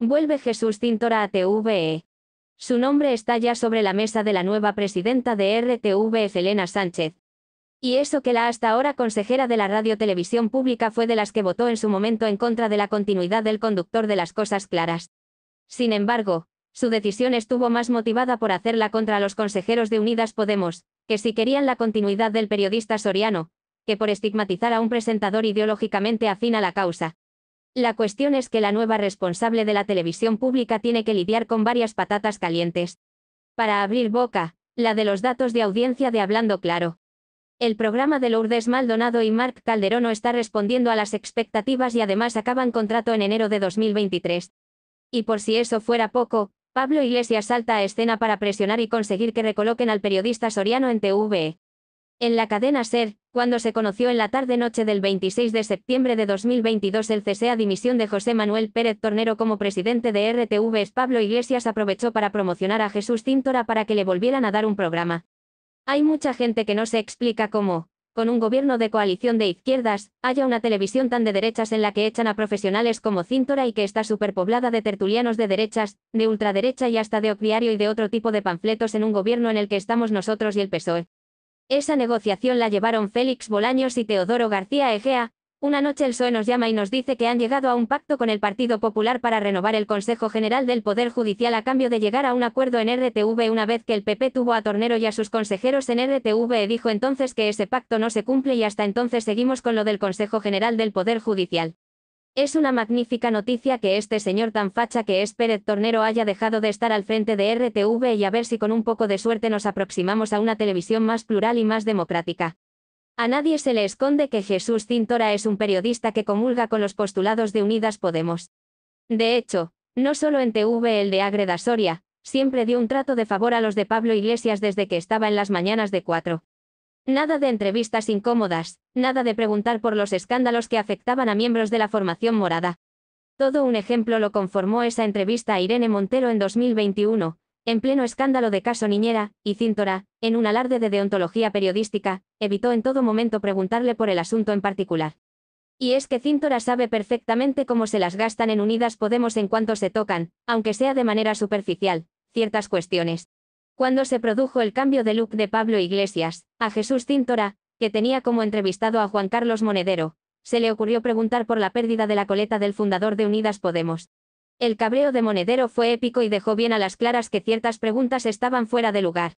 Vuelve Jesús Cintora a TVE. Su nombre está ya sobre la mesa de la nueva presidenta de RTV, e, Elena Sánchez. Y eso que la hasta ahora consejera de la Radio Televisión Pública fue de las que votó en su momento en contra de la continuidad del conductor de las cosas claras. Sin embargo, su decisión estuvo más motivada por hacerla contra los consejeros de Unidas Podemos, que si querían la continuidad del periodista soriano, que por estigmatizar a un presentador ideológicamente afín a la causa. La cuestión es que la nueva responsable de la televisión pública tiene que lidiar con varias patatas calientes. Para abrir boca, la de los datos de audiencia de Hablando Claro. El programa de Lourdes Maldonado y Marc Calderón no está respondiendo a las expectativas y además acaban contrato en enero de 2023. Y por si eso fuera poco, Pablo Iglesias salta a escena para presionar y conseguir que recoloquen al periodista soriano en TVE. En la cadena SER, cuando se conoció en la tarde-noche del 26 de septiembre de 2022 el cese a dimisión de José Manuel Pérez Tornero como presidente de RTV, Pablo Iglesias aprovechó para promocionar a Jesús Cíntora para que le volvieran a dar un programa. Hay mucha gente que no se explica cómo, con un gobierno de coalición de izquierdas, haya una televisión tan de derechas en la que echan a profesionales como Cíntora y que está superpoblada de tertulianos de derechas, de ultraderecha y hasta de ocriario y de otro tipo de panfletos en un gobierno en el que estamos nosotros y el PSOE. Esa negociación la llevaron Félix Bolaños y Teodoro García Egea. Una noche el PSOE nos llama y nos dice que han llegado a un pacto con el Partido Popular para renovar el Consejo General del Poder Judicial a cambio de llegar a un acuerdo en RTV una vez que el PP tuvo a Tornero y a sus consejeros en RTV dijo entonces que ese pacto no se cumple y hasta entonces seguimos con lo del Consejo General del Poder Judicial. Es una magnífica noticia que este señor tan facha que es Pérez Tornero haya dejado de estar al frente de RTV y a ver si con un poco de suerte nos aproximamos a una televisión más plural y más democrática. A nadie se le esconde que Jesús Cintora es un periodista que comulga con los postulados de Unidas Podemos. De hecho, no solo en TV el de Agreda Soria, siempre dio un trato de favor a los de Pablo Iglesias desde que estaba en las mañanas de 4. Nada de entrevistas incómodas, nada de preguntar por los escándalos que afectaban a miembros de la formación morada. Todo un ejemplo lo conformó esa entrevista a Irene Montero en 2021, en pleno escándalo de caso Niñera, y Cíntora, en un alarde de deontología periodística, evitó en todo momento preguntarle por el asunto en particular. Y es que Cíntora sabe perfectamente cómo se las gastan en Unidas Podemos en cuanto se tocan, aunque sea de manera superficial, ciertas cuestiones cuando se produjo el cambio de look de Pablo Iglesias, a Jesús Cintora, que tenía como entrevistado a Juan Carlos Monedero, se le ocurrió preguntar por la pérdida de la coleta del fundador de Unidas Podemos. El cabreo de Monedero fue épico y dejó bien a las claras que ciertas preguntas estaban fuera de lugar.